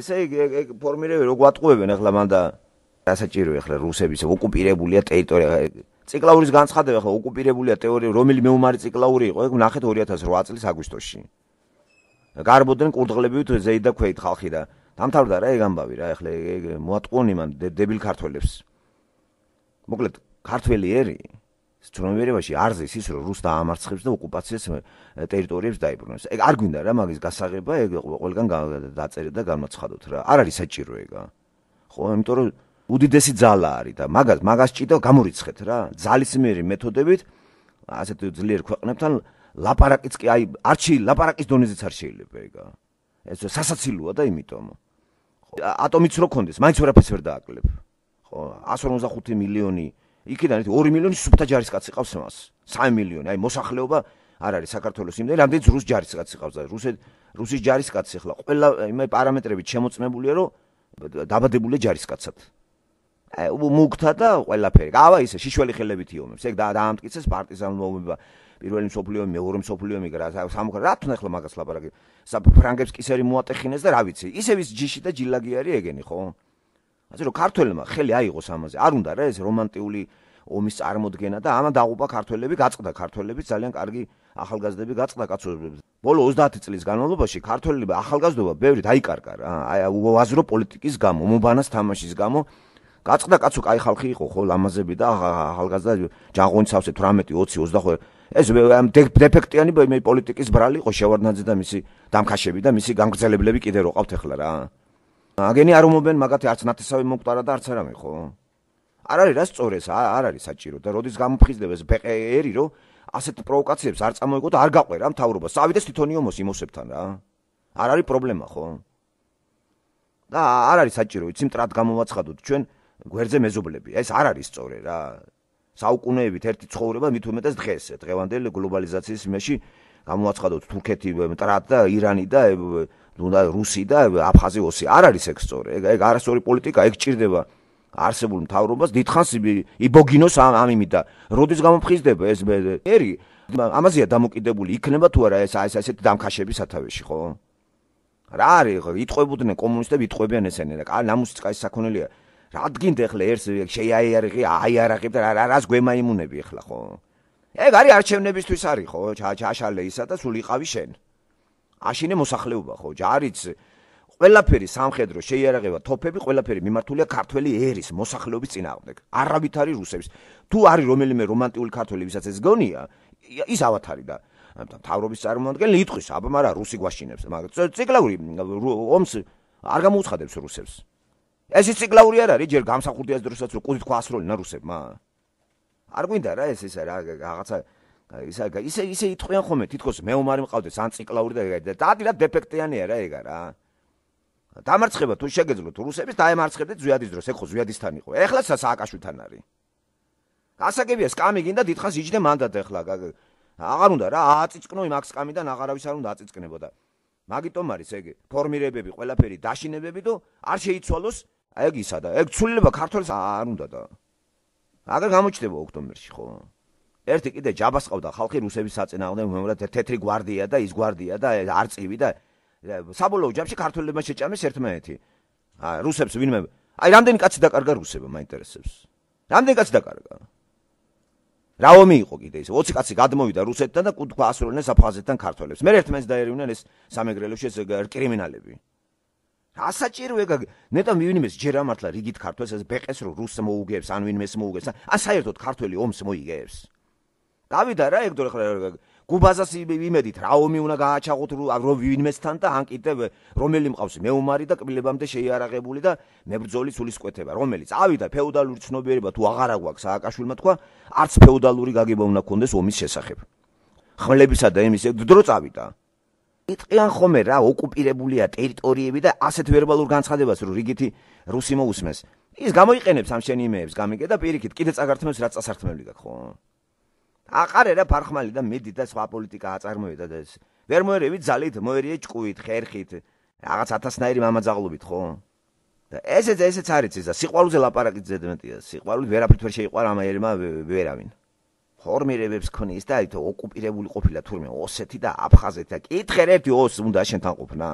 ესე იგი ეგ ეგ ფორმირები რო გვატყუებენ ახლა მანდა დასაჭირო ახლა რუსების ოკუპირებულია ტერიტორია ციკლაურის განცხადება ახლა ოკუპირებულია თეორია რომელი მეუმარი ციკლაური იყო ეგ ნახეთ 2008 წლის აგვისტოში გარბოდენ კურდღლებივით ზეიდა ქვეით ხალხი და დამთავრდა რა ეგ ამბავი რა ახლა ეგ მოატყუონ იმან დებილ ქართველებს მოკლედ ქართველი ერი სტრომერებაში არის ის რომ რუს დაამარცხებს და ოკუპაციას ტერიტორიებს დაიბრუნებს. ეგ არ გვინდა რა მაგის გასაღება, ეგ ყველგან დაწერეთ და გამოცხადოთ რა. არ არის საჭირო ეგა. ხო, იმიტომ რომ უდიდესი ძალა არის და მაგას მაგას ჭიდა გამორიცხეთ რა. ძალისმიერი მეთოდებით ასეთ ძლიერ ქვეყნებთან ლაპარაკიც კი აი არჩი ლაპარაკის დონეზეც არ შეიძლება ეგა. ეს სასაცილოა და იმიტომ. ატომიც რო კონდეს, მაინც ვერაფერს ვერ დააკლებ. ხო, 155 მილიონი იქიდან ერთ 2 მილიონი სუფთა ჯარისკაცი ყავს მას 3 მილიონი აი მოსახლეობა არ არის საქართველოს იმდენი რამდენი რუს ჯარისკაცი ყავს და რუსეთ რუსის ჯარისკაცი ხლა ყველა იმე პარამეტრები შემოწმებულია რომ დაბადებული ჯარისკაცად აი მუქთა და ყველაფერი აბა ისე შიშველი ხელებით იომებს ეგ დაამტკიცეს პარტიზანულ მოვლენა პირველი მსოფლიო მეორე მსოფლიო მე რა სამუქრა რა თქმა უნდა მაგას ლაპარაკი საფრანგებს კისერი მოატეხინეს და რა ვიცი ისე ვის ჯიში და ჯილაგი არის ეგენი ხო ასე რომ ქართველებმა ხელი აიღოს ამაზე. არ უნდა რა ეს რომანტიკული ომის წარმოდგენა და ამან დაღუპა ქართველები, გაწყდა ქართველები ძალიან კარგი ახალგაზრდები გაწყდა კაცობრიობებს. ბოლო 30 წლის განმავლობაში ქართველები ახალგაზრდობა ბევრი დაიკარგა რა. აი უაზრო პოლიტიკის გამო, მომბანას თამაშის გამო გაწყდა კაცო კაი ხალხი იყო ხო ლამაზები და ახალგაზრდა ჯაღონცავსე 18 20 25 ეს ამ დეფექტიანი პოლიტიკის ბრალი იყო შევარდნაძე და მისი დამხაშები და მისი გამგზელებლები კიდე როყავთ ახლა რა. აგენი არ მომობენ მაგათი არც ნათესავი მოკვდარა და არც არავინ ხო? არ არის რა სწორეს, არ არის საჭირო და როდის გამფხიზდება ეს ბეყერი რომ ასეთ პროვოკაციებს არ წამოიგო და არ გაყვე რა მთავრობა. წავიდეს თვითონიო მოსიმოსებთან რა. არ არის პრობლემა ხო? და არ არის საჭირო იცი მტრად გამოვაცხადოთ ჩვენ გვერდზე მეზობლები. ეს არ არის სწორე რა. საუკუნეებით ერთი ცხოვრება მით უმეტეს დღეს, დღევანდელი გლობალიზაციის იმეში გამოვაცხადოთ თურქეთი მტრად და ირანი და ნუნა რუსი და აფხაზი ოსი არ არის ეგ სწორი ეგ ეგ არასწორი პოლიტიკა ეგ ჭირდება არსებულ მთავრობას დითხანს იბოგინოს ამ ამ იმით და როდის გამოფხიზდება ეს ერი ამაზია დამოკიდებული იქნება თუ არა ეს ეს ესეთი დამხაშების სათავეში ხო რა არის ხო იტყვებოდნენ კომუნისტები იტყვებიან ესენი და ნამუსი წაის საქონელია რადგინდ ეხლა ერთ შეიარიღი აიარაღებ და რა რას გვემაიმუნები ეხლა ხო ეგ არის არჩევნებისთვის არის ხო ჩაშალე ისა და სულიყავი შენ აშინე მოსახლეობა ხო ჯარიც ყველაფერი სამხედრო შეიარაღება თოფები ყველაფერი მიმართულია ქართველი ერის მოსახლეობის წინააღმდეგ არავით არის რუსებს თუ არის რომელიმე რომანტიკული ქართველი ვისაც ეს გონია ის ავათარი და თავრობის წარმომადგენელი იტყვის აბა მარა რუსი გვაშინებს მაგრამ ციკლაური ომს არ გამოუცხადებს რუსებს ეს ციკლაური არ არის ჯერ გამსახურდიას დროსაც რომ კუდით ქვა ასროლინა რუსებმა არ გვინდა რა ეს ესა რა რაღაცა ისაა ისე ისე იტყვიან ხოლმე თითქოს მეომარი მყავდეს ანციკლაური და ეგეთ და დაადილა დეფექტიანია რა ეგა რა დამარცხება თუ შეგეძლოთ რუსების დაემარცხებდეთ ზვიადის დროს ეხო ზვიადისთან იყო ეხლა საააკაშვითან არის გასაგებია სკამი გინდა დიდხანს იჯდე მანდატ ეხლა აღარ უნდა რა აწიწკნო იმ აქ სკამიდან აღარავის არ უნდა აწიწკნებოდა მაგიტომ არის ეგ ფორმირებები ყველაფერი დაშინებები და არ შეიცვალოს ეგ ისა და ეგ ცულება ქართულს არ უნდა და აგერ გამოჩდება ოქტომბერში ხო ერთი კიდე ჯაბას ყავდა ხალხი რუსების საწინააღმდეგო მომავალ თეთრი guardia და ის guardia და არწივი და საბოლოო ჯამში ქართველებმა შეჭამეს ერთმანეთი. ა რუსებს ვინმე აი რამდენი კაცი დაკარგა რუსებმა მაინტერესებს. რამდენი კაცი დაკარგა? რა ომი იყო კიდე ის 20 კაცი გადმოვიდა რუსეთთან და კუთქვა ასრულენ საფხაზეთთან ქართველებს. მე ერთმანეთს დაერივნენ ეს სამეგრელოში ეს კრიმინალები. რა საჭირო ეგა ნეტა მივინიმეს ჯერ ამართლა რიგით ქართველს ეს ბეყეს რო რუსს მოუგებს ან ვინმეს მოუგებს ან საერთოდ ქართველი ომს მოიგებს დავიდა რა ეგ დრო ხარ გუბაზას იმედით რა ომი უნდა გააჩაღოთ რომ ვინმესთან და ან კიდევ რომელი მყავს მეუმარი და კბილებამდე შეიარაღებული და მებრძოლი სულისკვეთება რომელიც ავიდა ფეოდალური ცნობიერება თუ აღარ აგვაქვს ააკაშვილმა თქვა არც ფეოდალური გაგება უნდა კონდეს ომის შესახებ ხმლებისა და იმის ეგ დრო წავიდა იტყიან ხომ რა ოკუპირებულია ტერიტორიები და ასეთ ვერბალურ განცხადებას რომ რიგითი რუსი მოусმეს ის გამოიყენებს ამ შენ იმეებს გამიგე და პირიქით კიდე წაგართმევს რა წასართმევლი გაქვს ხო აყარე რა ფარხმალი და მედი და სხვა პოლიტიკა აწარმოებდა და ეს ვერ მოერევით ძალით მოერიე ჭკუით ხერხით რაღაც ათასნაირი მამაძაღლობით ხო და ესეც ესეც არის ეს და სიყვარულზე ლაპარაკით ზედმეტია სიყვარული ვერაფრით ვერ შეიყვარ ამაერმა ვერავინ ფორმირებებს ქონის და ეთო ოკუპირებული ყოფილა თურმე ოსეთი და აფხაზეთი და კითხერ ერთი ოს უნდა შენთან ყოფნა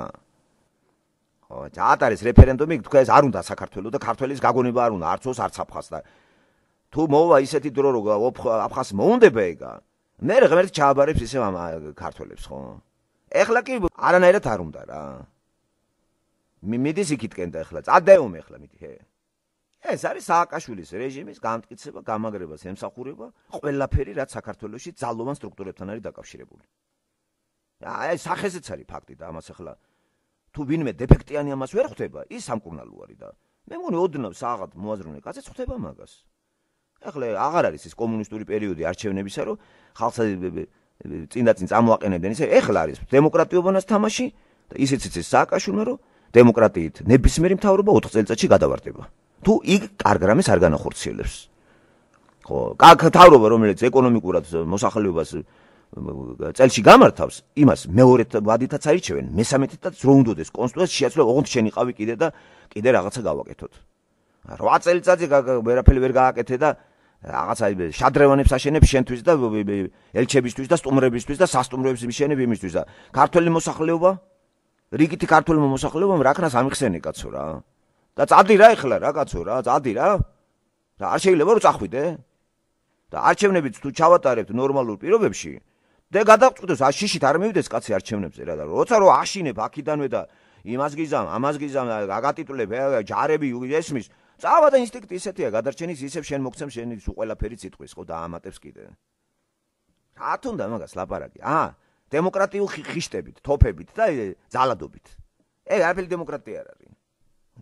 ხო ჯატარის რეფერენდუმი თქვა ეს არ უნდა საქართველოს და ქართველის გაგონება არ უნდა არც ოს არც აფხაზს და თუ მოვა ისეთი დრო რო აფხას მოუნდება ეგა მე რაღაც ჩააბარებს ისე ამ ქართველებს ხო ეხლა კი არანაირად არ უნდა რა მიმედის იქითკენდა ეხლა წადეომ ეხლა მიდი ჰე ეს არის სააკაშვილის რეჟიმის გამტკიცება გამაგრებას ემსახურება ყველაფერი რაც საქართველოსში ძალოვან სტრუქტურებთან არის დაკავშირებული აი სახესეც არის ფაქტი და ამას ეხლა თუ ვინმე დეფექტიანი ამას ვერ ხვდება ის სამკურნალო არის და მე მგონი ოდნავ საღად მოაზროვნე კაცი ხვდება მაგას ახლა აღარ არის ეს კომუნისტური პერიოდი არჩევნებისა რომ ხალხს წინდაწინ წამოაყენებდნენ ისე ახლა არის დემოკრატიობანას თამაში და ისიც ის სააკაშვილმა რომ დემოკრატიით ნებისმიერი მთავრობა 4 წელიწადში გადავარდება თუ იქ კარგ რამეს არ განახორციელებს ხო კაკ თავრობა რომელიც ეკონომიკურად მოსახლეობას წელში გამართავს იმას მეორე ვადითაც აირჩევენ მესამეთითაც რო უნდა ეს კონსტიტუცია შეაცვლა ოღონდ შენ იყავი კიდე და კიდე რაღაცა გავაკეთოთ 8 წელიწადზე ვერაფერი ვერ გააკეთე და რაღაცა შადრევანებს აშენებს შენთვის და ელჩებისთვის და სტუმრებისთვის და სასტუმროებს მიშენებს იმისთვის და ქართული მოსახლეობა რიგითი ქართული მოსახლეობა რაკნას ამიხსენე კაცო რა და წადი რა ეხლა რა კაცო რა წადი რა და არ შეიძლება რომ წახვიდე და არჩევნებით თუ ჩავატარებთ ნორმალურ პირობებში და გადაგწყვიტოს აშიშით არ მივდეს კაცი არჩევნებზე რა და როცა რომ აშინებ აქიდანვე და იმას გიზამ ამას გიზამ და გაგატიტულებ ჯარები ესმის წავა და ინსტინქტი ისეთია გადარჩენის ისევ შენ მოგცემ შენ ის უყველაფერი ციტყვის ხო და ამატებს კიდე რა თუნდა მაგას ლაპარაკი აა დემოკრატიულ ხიშტებით თოფებით და ძალადობით ეგ არაფერი დემოკრატია არ არის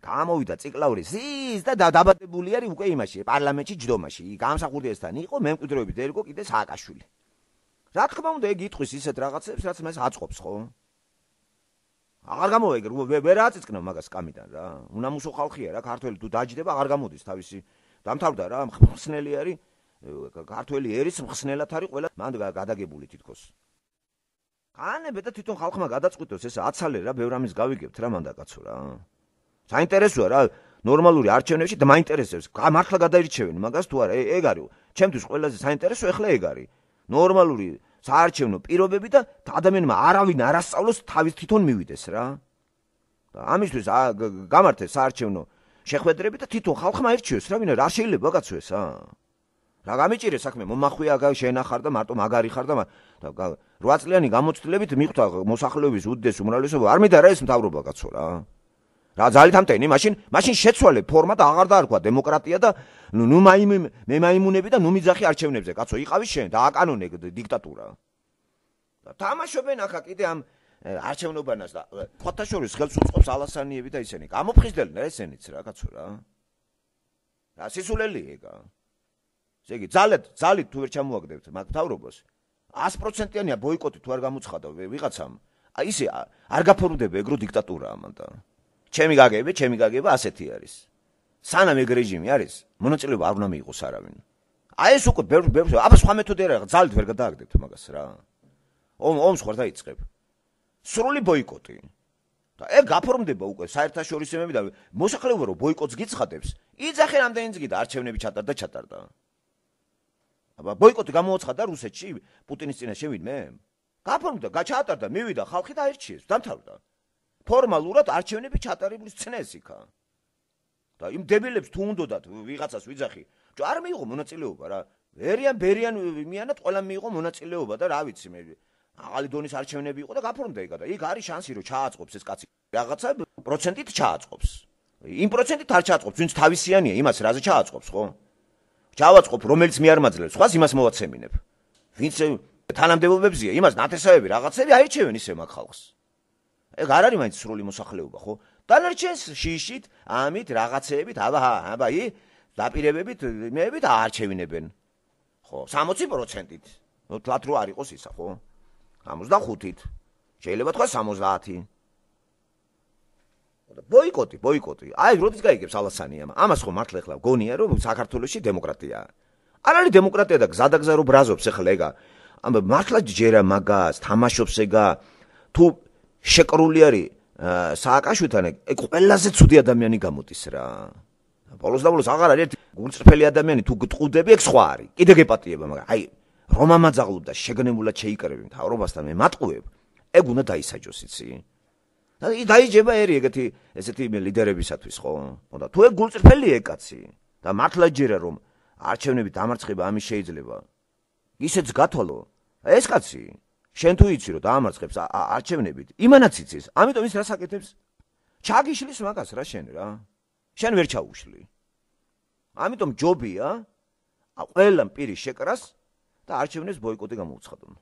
გამოვიდა ციკლაური ზის და დაბადებული არის უკვე იმაში პარლამენტში ჯდომაში გამსახურდიესთან იყო მემკვიდროები და ერგო კიდე სააკაშვილი რა თქმა უნდა ეგ ითქვის ისეთ რაღაცებს რაც მას აწყობს ხო აღარ გამოვეგერ ვერაც იწკნევ მაგას კამიდან რა უნამუსო ხალხია რა ქართველი თუ დაждდება აღარ გამოდის თავისი დამთავრდა რა მხსნელი არის ქართველი ერის მხსნელად არის ყველა მან გადაგებული თითქოს განებ და თვითონ ხალხმა გადაწყვიტოს ეს აცალე რა ბევრ ამის გავიგებთ რა მანდაკაცო რა საინტერესოა რა ნორმალური არჩევნებში და მაინტერესებს მართლა გადაირჩევენ მაგას თუ არა ეგ არის ჩემთვის ყველაზე საინტერესო ეხლა ეგ არის ნორმალური საარჩევნო პირობები და ადამიანმა არავინ არ ასწავლოს თავის თვითონ მივიდეს რა. და ამისთვის გამართეს საარჩევნო შეხვედრები და თვითონ ხალხმა ერჩიოს რა, ვინ არ შეიძლება გაცვესა. რა გამიჭირე საქმე, მომახვია გა შენახარ და მარტო მაგარი ხარ და და 8 წლიანი გამოცდილებით მიხვდა მოსახლეობის უდდეს უმრავლესობა, არ მე და რა ეს მთავრობა გაცო რა. რა ძალით ამტენი მაშინ მაშინ შეცვალე ფორმა და აღარ დაარქვა დემოკრატია და ნუ ნუ მაიმი მე მაიმუნები და ნუ მიძახი არჩევნებზე კაცო იყავი შენ და აკანონე დიქტატურა და თამაშობენ ახლა კიდე ამ არჩევნობანას და ფოთაშორის ხელს უწყობს ალასანიები და ისენი გამოფხიზდელნა ესენიც რა კაცო რა რა სიცულელი ეგა ესე იგი ძალეთ ძალით თუ ვერ ჩამოაგდებთ მაგ თავრობას 100%-იანია ბოიკოტი თუ არ გამოცხადა ვიღაცამ აი ისე არ გაფორმდება ეგრო დიქტატურა ამანდა ჩემი გაგება, ჩემი გაგება ასეთი არის. სანამ ეგ რეჟიმი არის, მონაწილეობა არ უნდა მიიღოს არავინ. აი ეს უკვე ბევრ ბევრს, აბა სხვა მეთოდი არ არის, ძალით ვერ გადააგდებთ მაგას რა. ომ ომს ხარ დაიწყებ. სრული ბოიკოტი. და ეგ გაფორმდება უკვე საერთაშორისოებმა და მოსახლეობა რომ ბოიკოტს გიცხადებს, იძახე რამდენი ძგი და არჩევნები ჩატარდა ჩატარდა. აბა ბოიკოტი გამოაცხადა რუსეთში პუტინის წინაშე ვიდმე? გაფორმდა, გაჩატარდა, მივიდა ხალხი და აირჩიეს, დამთავრდა. ფორმალურად არჩევნები ჩატარებული ცნეს იქა. და იმ დებილებს თუ უნდათ ვიღაცას ვიძახი, ჯო არ მიიღო მონაწილეობა რა. ვერიან ბერიან მიანად ყველა მიიღო მონაწილეობა და რა ვიცი მე. აღალი დონის არჩევნები იყო და გაფორმდა იქა და იქ არის შანსი რომ ჩააწყობს ეს კაცი. რაღაცა პროცენტით ჩააწყობს. იმ პროცენტით არ ჩააწყობს, ვინც თავისიანია იმას რაზე ჩააწყობს, ხო? ჩავაწყობ რომელიც მეარმაძლებს, სხვას იმას მოვაცემინებ. ვინც თანამდებობებზია, იმას ნათესავები რაღაცები აირჩევენ ისე მაგ ხალხს. ეგ არ არის მაინც სრული მოსახლეობა, ხო? დანარჩენს შიშით, ამით, რაღაცეებით, აბა, აბაი, დაპირებებით, მეებით არჩევინებენ. ხო, 60%-ით. ნუ თლათ რო არ იყოს ისა, ხო? 75-ით. შეიძლება თქვა 70-ი. ბოიკოტი, ბოიკოტი. აი, როდის გაიგებს ალასანია? ამას ხო მართლა ეხლა გონია, რომ საქართველოსი დემოკრატიაა. არ არის დემოკრატია და გზადაგზა რო ბრაზობს ეხლა ეგა. ამ მართლა ჯერა მაგას, თამაშობს ეგა. თუ შეკრული არის სააკაშვიდან ეგ ყველაზე ცუდი ადამიანი გამოდის რა პოლოს დაბლოს აღარ არის ერთი გულწრფელი ადამიანი თუ გტყუდები ეგ სხვა არის კიდე გეპატიება მაგრამ აი რომა მაძაღლობდა შეგნებულად შეიკრები მთავრობასთან მე მატყუებ ეგ უნდა დაისაჯოს იცი და დაიჯება ერი ეგეთი ესეთი ლიდერებისათვის ხო მოდა თუ ეგ გულწრფელია ეგ კაცი და მართლა ჯერა რომ არჩევნები დამარცხება ამის შეიძლება ისეც გათვალო ეს კაცი შენ თუ იცი რომ დაამარცხებს არჩევნებით იმანაც იცის ამიტომ ის რას აკეთებს ჩაგიშლის მაგას რა შენ რა შენ ვერ ჩაუშლი ამიტომ ჯობია ყველა პირი შეკრას და არჩევნებს ბოიკოტი გამოუცხადონ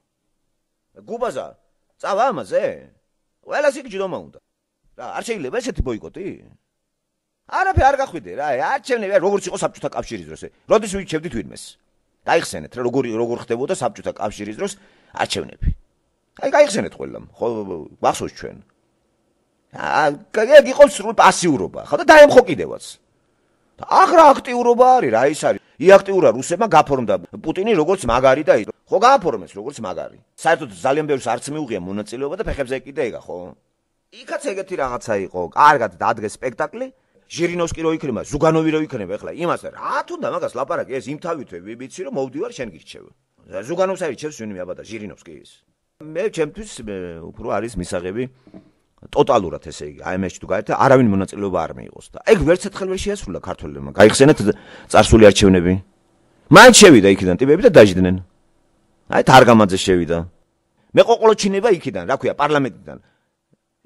გუბაზა წავა ამაზე ყველა სიკჯდომა უნდა რა არ შეიძლება ესეთი ბოიკოტი არაფერ არ გახვიდე რა არჩევნები როგორც იყო საბჭოთა კავშირის დროს როდის ვიჩევდით ვინმეს გაიხსენეთ რა როგორი როგორ ხდებოდა საბჭოთა კავშირის დროს არჩევნები აი გაიხსენეთ ყველამ ხო ვახსოვს ჩვენ აა ეგ იყო სრულ პასიურობა ხო და დაემხო კიდევაც და აღრა აქტიურობა არის რა ის არის იაქტიურა რუსებმა გაფორმდა პუტინი როგორც მაგარი და ის ხო გააფორმეს როგორც მაგარი საერთოდ ძალიან ბევრს არც მიუღია მონაწილეობა და ფეხებზე კიდე ეგა ხო იქაც ეგეთი რაღაცა იყო კარგად დადგეს სპექტაკლი ჟირინოვსკი რო იქნება ზუგანოვი რო იქნება ეხლა იმას რა თუნდა მაგას ლაპარაკი ეს იმთავითვე ვიბიცი რომ მოვდივარ შენ გირჩევ ზუგანოვსაი რჩევს ვინმე აბა და ჟირინოვსკი ის მე ჩემთვის უფრო არის მისაღები ტოტალურად ესე იგი IMF-ში თუ გაერთა არავინ მონაწილეობა არ მიიღოს და ეგ ვერც ერთხელ ვერ შეასრულა ქართველებმა გაიხსენეთ царსული არჩევნები მან შევიდა იქიდან ტიპები და დაждდნენ აი თარგამაძე შევიდა მე ყოყლოჩინება იქიდან რა ქვია პარლამენტიდან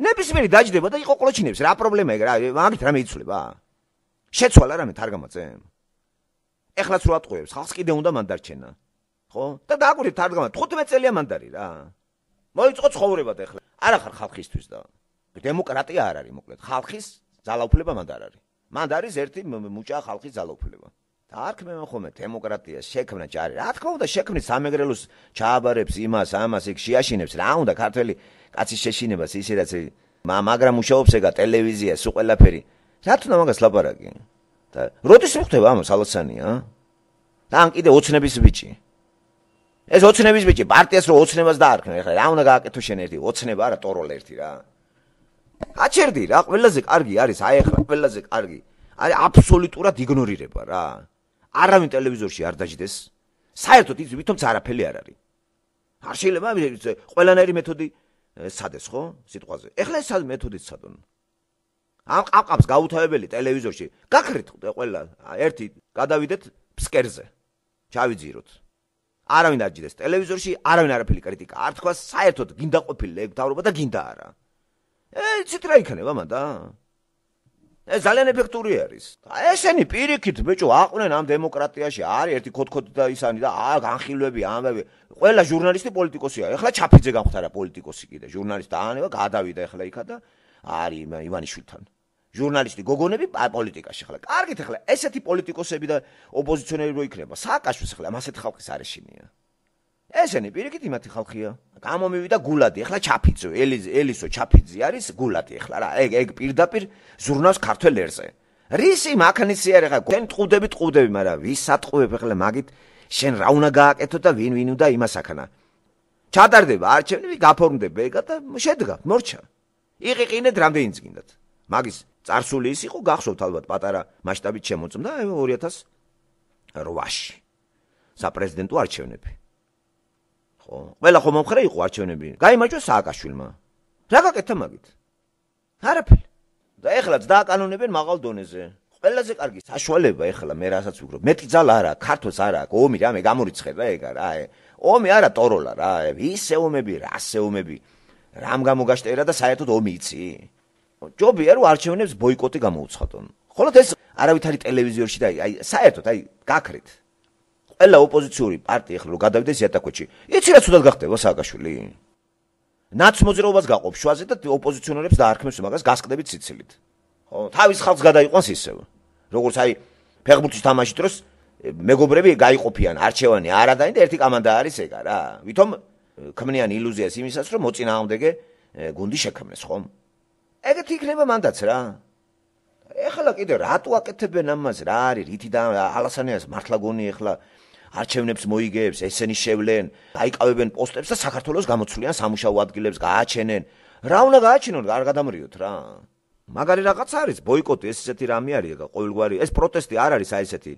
ნებისმიერი დაждდება და იყო ყოყლოჩინებს რა პრობლემაა ეგ რა მაგით რა მეიცვლება შეცვალა რა მე თარგამაძემ ეხლაც რა ატყუებს ხალხს კიდე უნდა მან დარჩენა ხო და დააკვირდი თარგამაძე 15 წელია მანდარი რა მოიწყო ცხოვრება და ახლა არახარ ხალხისთვის და დემოკრატია არ არის მოკლედ ხალხის ძალაუფლება მანდ არ არის მანდ არის ერთი მუჭა ხალხის ძალაუფლება და არ ქმევენ ხოლმე დემოკრატია შექმნა ჯარი რა თქმა უნდა შექმნის სამეგრელოს ჩააბარებს იმას ამას იქ შეაშინებს რა უნდა ქართველი კაცის შეშინებას ისე რაც მაგრამ მუშაობს ეგა ტელევიზია სულ ყველაფერი რა თქმა უნდა მაგას ლაპარაკი და როდის მოხდება ამ სალაცანია და ან კიდე ოცნების ბიჭი ეს ოცნების ბიჭი პარტიას რო ოცნებას დაარქმე ხა რა უნდა გააკეთო შენ ერთი ოცნება არა ტოროლ ერთი რა გაჩერდი რა ყველაზე კარგი არის აი ხა ყველაზე კარგი არის აბსოლუტურად იგნორირება რა არავინ ტელევიზორში არ დაждდეს საერთოდ ის ვითომც არაფერი არ არის არ შეიძლება ყველანაირი მეთოდი სადეს ხო სიტყვაზე ეხლა ეს მეთოდიც სადონ ამ ყაყავს გაუთავებელი ტელევიზორში გაქრით ყველა ერთი გადავიდეთ ფსკერზე ჩავიძიროთ არავინ არ ჯდეს ტელევიზორში, არავინ არაფერი კრიტიკა. არ თქვა საერთოდ გინდა ყოფილიყო ეგთავრობა და გინდა არა. ე ცითრა იქნება მანდა. ე ძალიან ეფექტური არის. ესენი პირიქით ბეჭო აყვნენ ამ დემოკრატიაში, არის ერთი ქოთქოთი და ისანი და აა განხილვები ამები. ყველა ჟურნალისტი პოლიტიკოსია. ეხლა ჩაფიძე გამختارა პოლიტიკოსი კიდე. ჟურნალისტი დაანება, გადავიდა ეხლა იქა და არის ივანიშვილთან. ჟურნალისტი გოგონები პოლიტიკაში ხოლმე. კარგით ახლა ესეთი პოლიტიკოსები და ოპოზიციონერები რო იქნება, სააკაშვის ახლა ამასეთ ხალხის არეშინია. ესენი პირიქით იმათი ხალხია. გამომივიდა გულადი, ახლა ჩაფიძო, ელისო ჩაფიძი არის გულადი ახლა რა. ეგ ეგ პირდაპირ ზურნავს ქართველ ერზე. რისი მაგნიცი არ ახლა თქვენ ტყუდები ტყუდები, მაგრამ ვის სატყუებ ახლა მაგით შენ რა უნდა გააკეთო და ვინ ვინ უნდა იმას ახანა. ჩატარდება არჩევნები, გაფორმდება ეგა და შედგა, მორჩა. იყიყინეთ რამდენიც გინდათ. მაგის წარსული ის იყო გახსოვთ ალბათ პატარა მასშტაბით შემოწმდა 2008-ში საპრეზიდენტო არჩევნები ხო ყველა ხომ მომხრე იყო არჩევნები გამოიმაჭა სააკაშვილმა რა გაკეთა მაგით არაფერი და ეხლა დააკანონებენ მაღალ დონეზე ყველაზე კარგი საშუალება ეხლა მე რასაც ვიგრო მეტი ძალა არა ქართოს არა ომი რა მე გამორიცხება ეგ არა აი ომი არა ტოროლა რა ისეომები რასეომები რამ გამოგაშტერა და საერთოდ ომი იცი ჯობია რომ არჩევნებს ბოიკოტი გამოუცხადონ. ხოლო ეს არავითარი ტელევიზიაში და აი საერთოდ აი გაქრით. ყველა ოპოზიციური პარტია ხლო გადავიდეს იატაკოჩი. იცი რა თუდად გახდება სააკაშვილი? ნაცმოძრაობას გაყობ შვაზე და ოპოზიციონერებს დაარქმევს მაგას გასკდებით სიცილით. ხო, თავის ხალხს გადაიყვანს ისევ. როგორც აი ფეხბურთის თამაში დროს მეგობრები გაიყופიან, არჩევანი არ ადანი და ერთი კომანდა არის ეგა რა. ვითომ ქმნიან ილუზიას იმისას, რომ მოწინააღმდეგე გუნდი შექმნეს, ხომ? ეგეთი იქნება მანდაც რა. ეხლა კიდე რატო აკეთებენ ამას რა არის რითი და ალასანიას მართლა გონი ეხლა არჩევნებს მოიგებს ესენი შევლენ დაიკავებენ პოსტებს და საქართველოს გამოცვლიან სამუშაო ადგილებს გააჩენენ რა უნდა გააჩინონ არ გადამრიოთ რა მაგარი რაღაც არის ბოიკოტი ეს ესეთი რამე არის ეგა ყოველგვარი ეს პროტესტი არ არის აი ესეთი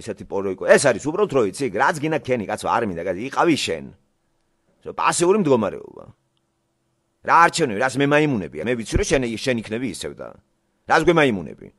ესეთი პოროიკო ეს არის უბრალოდ როიცი რაც გინა ქენი კაცო არ მინდა კაცო იყავი შენ ზო პასიური მდგომარეობაა რა არჩევნები რას მე მაიმუნები მე ვიცი რომ შენ შენ იქნები ისევ და რას გვე მაიმუნები